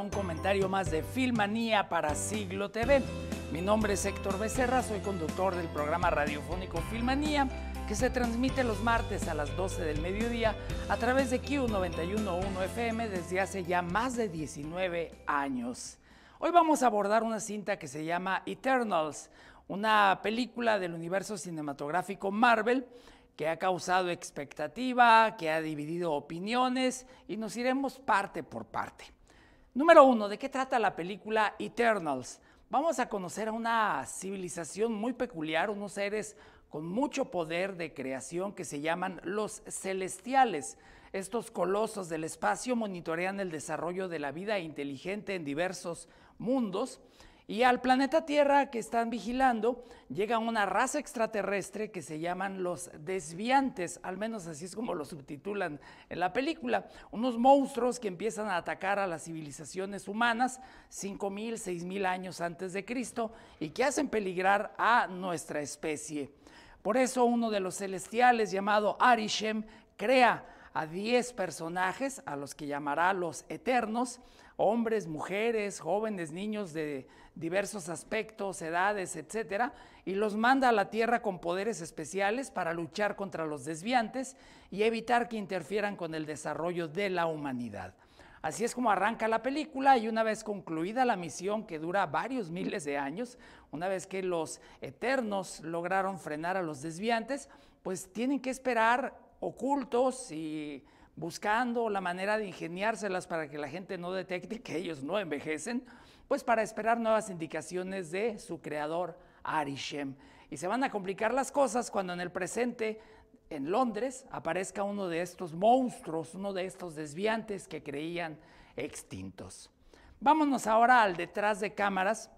un comentario más de Filmanía para Siglo TV. Mi nombre es Héctor Becerra, soy conductor del programa radiofónico Filmanía, que se transmite los martes a las 12 del mediodía a través de Q911 FM desde hace ya más de 19 años. Hoy vamos a abordar una cinta que se llama Eternals, una película del universo cinematográfico Marvel que ha causado expectativa, que ha dividido opiniones y nos iremos parte por parte. Número uno, ¿de qué trata la película Eternals? Vamos a conocer a una civilización muy peculiar, unos seres con mucho poder de creación que se llaman los celestiales. Estos colosos del espacio monitorean el desarrollo de la vida inteligente en diversos mundos y al planeta Tierra que están vigilando, llega una raza extraterrestre que se llaman los desviantes, al menos así es como lo subtitulan en la película. Unos monstruos que empiezan a atacar a las civilizaciones humanas 5.000, 6.000 años antes de Cristo y que hacen peligrar a nuestra especie. Por eso uno de los celestiales llamado Arishem crea a 10 personajes a los que llamará los eternos, hombres, mujeres, jóvenes, niños de diversos aspectos, edades, etcétera, y los manda a la tierra con poderes especiales para luchar contra los desviantes y evitar que interfieran con el desarrollo de la humanidad. Así es como arranca la película y una vez concluida la misión que dura varios miles de años, una vez que los eternos lograron frenar a los desviantes, pues tienen que esperar ocultos y buscando la manera de ingeniárselas para que la gente no detecte que ellos no envejecen, pues para esperar nuevas indicaciones de su creador, Arishem. Y se van a complicar las cosas cuando en el presente, en Londres, aparezca uno de estos monstruos, uno de estos desviantes que creían extintos. Vámonos ahora al detrás de cámaras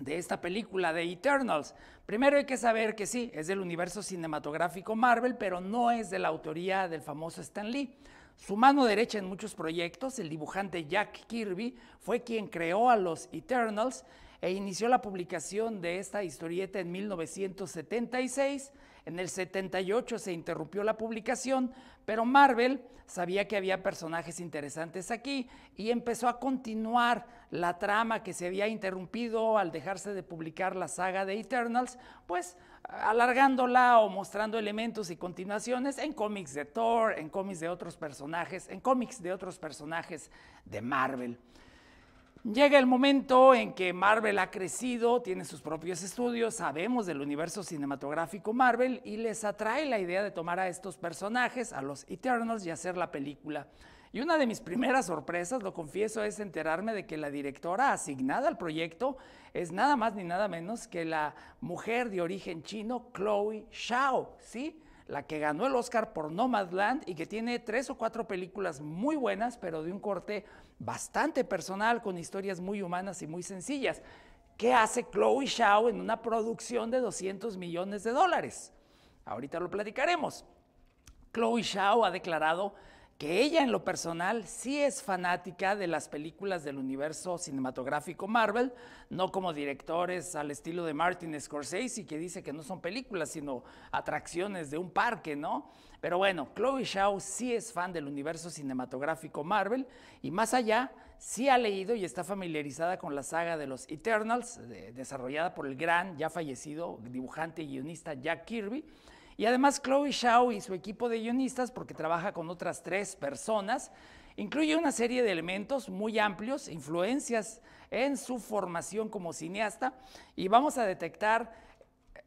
de esta película de Eternals. Primero hay que saber que sí, es del universo cinematográfico Marvel, pero no es de la autoría del famoso Stan Lee. Su mano derecha en muchos proyectos, el dibujante Jack Kirby, fue quien creó a los Eternals e inició la publicación de esta historieta en 1976 en el 78 se interrumpió la publicación, pero Marvel sabía que había personajes interesantes aquí y empezó a continuar la trama que se había interrumpido al dejarse de publicar la saga de Eternals, pues alargándola o mostrando elementos y continuaciones en cómics de Thor, en cómics de otros personajes, en cómics de otros personajes de Marvel. Llega el momento en que Marvel ha crecido, tiene sus propios estudios, sabemos del universo cinematográfico Marvel y les atrae la idea de tomar a estos personajes, a los Eternals, y hacer la película. Y una de mis primeras sorpresas, lo confieso, es enterarme de que la directora asignada al proyecto es nada más ni nada menos que la mujer de origen chino, Chloe Shao, ¿sí? la que ganó el Oscar por Nomadland y que tiene tres o cuatro películas muy buenas, pero de un corte bastante personal, con historias muy humanas y muy sencillas. ¿Qué hace Chloe Shao en una producción de 200 millones de dólares? Ahorita lo platicaremos. Chloe Shao ha declarado que ella en lo personal sí es fanática de las películas del universo cinematográfico Marvel, no como directores al estilo de Martin Scorsese, que dice que no son películas, sino atracciones de un parque, ¿no? Pero bueno, Chloe Shaw sí es fan del universo cinematográfico Marvel y más allá, sí ha leído y está familiarizada con la saga de los Eternals, desarrollada por el gran, ya fallecido dibujante y guionista Jack Kirby y además Chloe Shao y su equipo de guionistas, porque trabaja con otras tres personas, incluye una serie de elementos muy amplios, influencias en su formación como cineasta, y vamos a detectar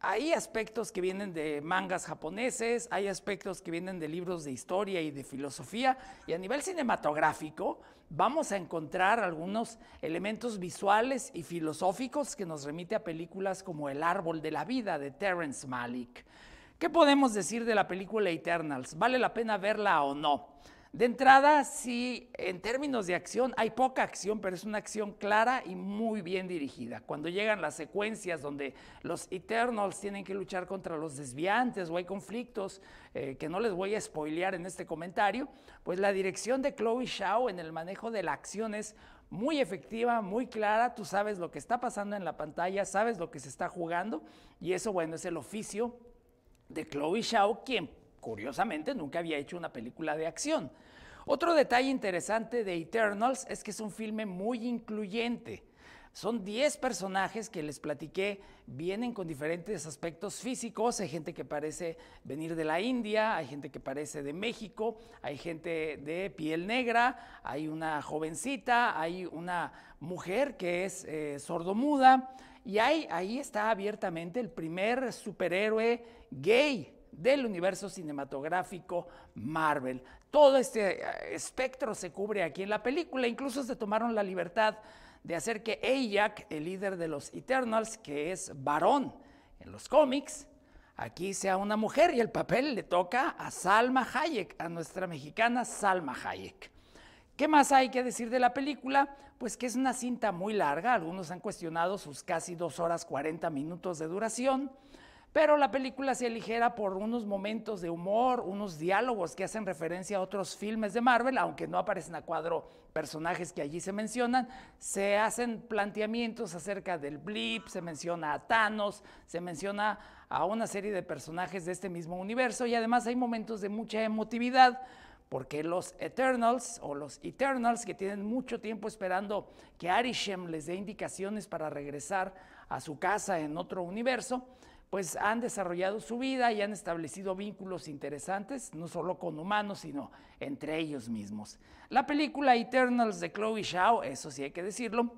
hay aspectos que vienen de mangas japoneses, hay aspectos que vienen de libros de historia y de filosofía, y a nivel cinematográfico vamos a encontrar algunos elementos visuales y filosóficos que nos remite a películas como El árbol de la vida de Terrence Malick. ¿Qué podemos decir de la película Eternals? ¿Vale la pena verla o no? De entrada, sí, en términos de acción, hay poca acción, pero es una acción clara y muy bien dirigida. Cuando llegan las secuencias donde los Eternals tienen que luchar contra los desviantes o hay conflictos eh, que no les voy a spoilear en este comentario, pues la dirección de Chloe Shao en el manejo de la acción es muy efectiva, muy clara, tú sabes lo que está pasando en la pantalla, sabes lo que se está jugando y eso, bueno, es el oficio de Chloe Shao quien curiosamente nunca había hecho una película de acción. Otro detalle interesante de Eternals es que es un filme muy incluyente. Son 10 personajes que les platiqué, vienen con diferentes aspectos físicos. Hay gente que parece venir de la India, hay gente que parece de México, hay gente de piel negra, hay una jovencita, hay una mujer que es eh, sordomuda, y ahí, está abiertamente el primer superhéroe gay del universo cinematográfico Marvel. Todo este eh, espectro se cubre aquí en la película, incluso se tomaron la libertad de hacer que Ajax, el líder de los Eternals, que es varón en los cómics, aquí sea una mujer y el papel le toca a Salma Hayek, a nuestra mexicana Salma Hayek. ¿Qué más hay que decir de la película? Pues que es una cinta muy larga, algunos han cuestionado sus casi dos horas 40 minutos de duración, pero la película se aligera por unos momentos de humor, unos diálogos que hacen referencia a otros filmes de Marvel, aunque no aparecen a cuadro personajes que allí se mencionan, se hacen planteamientos acerca del blip, se menciona a Thanos, se menciona a una serie de personajes de este mismo universo y además hay momentos de mucha emotividad porque los Eternals o los Eternals que tienen mucho tiempo esperando que Arishem les dé indicaciones para regresar a su casa en otro universo, pues han desarrollado su vida y han establecido vínculos interesantes, no solo con humanos, sino entre ellos mismos. La película Eternals de Chloe Zhao, eso sí hay que decirlo,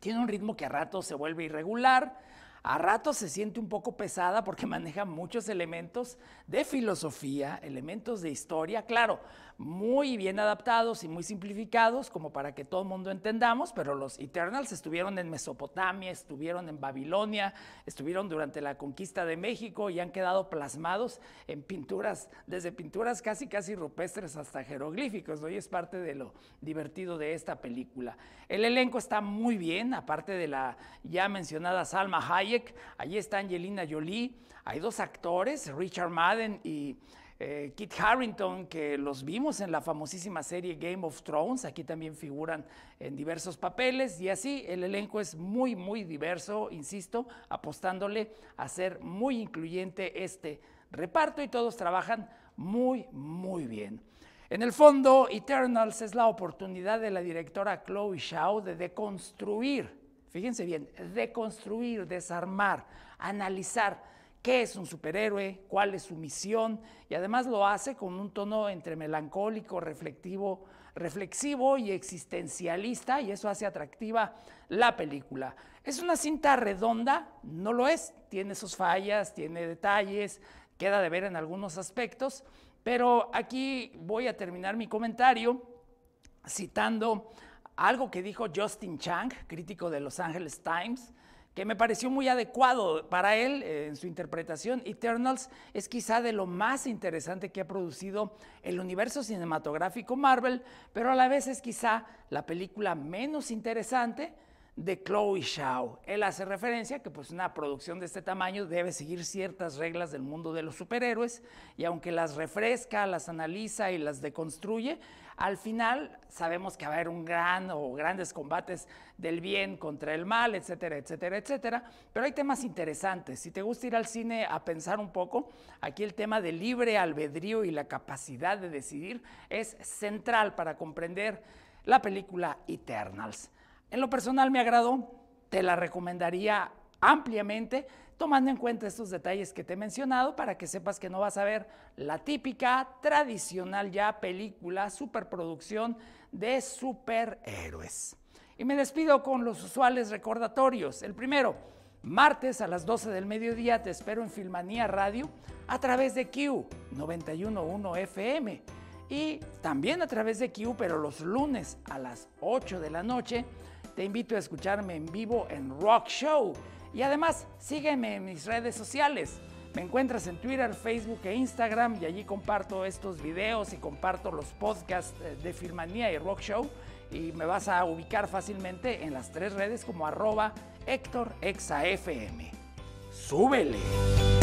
tiene un ritmo que a ratos se vuelve irregular, a ratos se siente un poco pesada porque maneja muchos elementos de filosofía, elementos de historia, claro, muy bien adaptados y muy simplificados como para que todo el mundo entendamos, pero los Eternals estuvieron en Mesopotamia, estuvieron en Babilonia, estuvieron durante la conquista de México y han quedado plasmados en pinturas, desde pinturas casi casi rupestres hasta jeroglíficos, hoy Y es parte de lo divertido de esta película. El elenco está muy bien, aparte de la ya mencionada Salma Hayek, allí está Angelina Jolie, hay dos actores, Richard Madden y eh, Kit Harrington, que los vimos en la famosísima serie Game of Thrones, aquí también figuran en diversos papeles y así el elenco es muy, muy diverso, insisto, apostándole a ser muy incluyente este reparto y todos trabajan muy, muy bien. En el fondo, Eternals es la oportunidad de la directora Chloe Shaw de deconstruir fíjense bien, deconstruir, desarmar, analizar qué es un superhéroe, cuál es su misión, y además lo hace con un tono entre melancólico, reflexivo y existencialista, y eso hace atractiva la película. ¿Es una cinta redonda? No lo es, tiene sus fallas, tiene detalles, queda de ver en algunos aspectos, pero aquí voy a terminar mi comentario citando algo que dijo Justin Chang, crítico de Los Angeles Times, que me pareció muy adecuado para él eh, en su interpretación. Eternals es quizá de lo más interesante que ha producido el universo cinematográfico Marvel, pero a la vez es quizá la película menos interesante de Chloe Shaw Él hace referencia que pues una producción de este tamaño debe seguir ciertas reglas del mundo de los superhéroes y aunque las refresca, las analiza y las deconstruye, al final sabemos que va a haber un gran o grandes combates del bien contra el mal, etcétera, etcétera, etcétera. Pero hay temas interesantes. Si te gusta ir al cine a pensar un poco, aquí el tema del libre albedrío y la capacidad de decidir es central para comprender la película Eternals. En lo personal me agradó, te la recomendaría ampliamente, tomando en cuenta estos detalles que te he mencionado para que sepas que no vas a ver la típica, tradicional ya película, superproducción de superhéroes. Y me despido con los usuales recordatorios. El primero, martes a las 12 del mediodía te espero en Filmanía Radio a través de Q 911 FM y también a través de Q, pero los lunes a las 8 de la noche te invito a escucharme en vivo en Rock Show. Y además, sígueme en mis redes sociales. Me encuentras en Twitter, Facebook e Instagram y allí comparto estos videos y comparto los podcasts eh, de Firmanía y Rock Show y me vas a ubicar fácilmente en las tres redes como arroba Héctor Exa ¡Súbele!